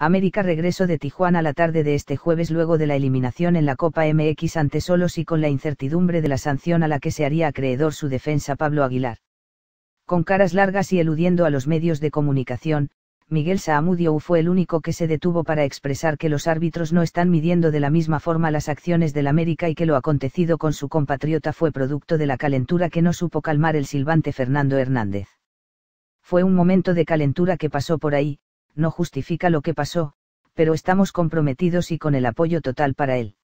América regresó de Tijuana la tarde de este jueves luego de la eliminación en la Copa MX ante Solos y con la incertidumbre de la sanción a la que se haría acreedor su defensa Pablo Aguilar. Con caras largas y eludiendo a los medios de comunicación, Miguel Saamudio fue el único que se detuvo para expresar que los árbitros no están midiendo de la misma forma las acciones del América y que lo acontecido con su compatriota fue producto de la calentura que no supo calmar el silbante Fernando Hernández. Fue un momento de calentura que pasó por ahí, no justifica lo que pasó, pero estamos comprometidos y con el apoyo total para él.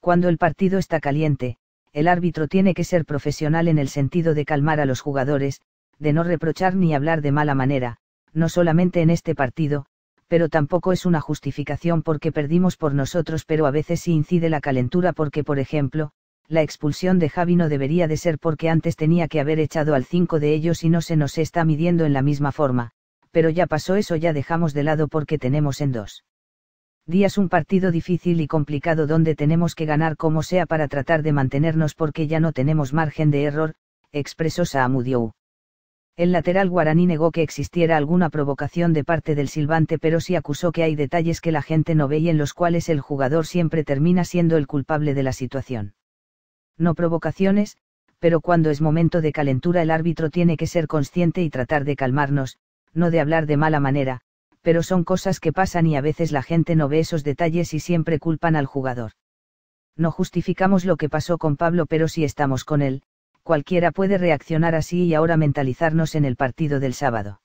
Cuando el partido está caliente, el árbitro tiene que ser profesional en el sentido de calmar a los jugadores, de no reprochar ni hablar de mala manera, no solamente en este partido, pero tampoco es una justificación porque perdimos por nosotros, pero a veces sí incide la calentura porque, por ejemplo, la expulsión de Javi no debería de ser porque antes tenía que haber echado al cinco de ellos y no se nos está midiendo en la misma forma, pero ya pasó eso, ya dejamos de lado porque tenemos en dos días un partido difícil y complicado donde tenemos que ganar como sea para tratar de mantenernos porque ya no tenemos margen de error, expresó Saamudiou. El lateral guaraní negó que existiera alguna provocación de parte del silbante pero sí acusó que hay detalles que la gente no ve y en los cuales el jugador siempre termina siendo el culpable de la situación. No provocaciones, pero cuando es momento de calentura el árbitro tiene que ser consciente y tratar de calmarnos, no de hablar de mala manera, pero son cosas que pasan y a veces la gente no ve esos detalles y siempre culpan al jugador. No justificamos lo que pasó con Pablo, pero si estamos con él, cualquiera puede reaccionar así y ahora mentalizarnos en el partido del sábado.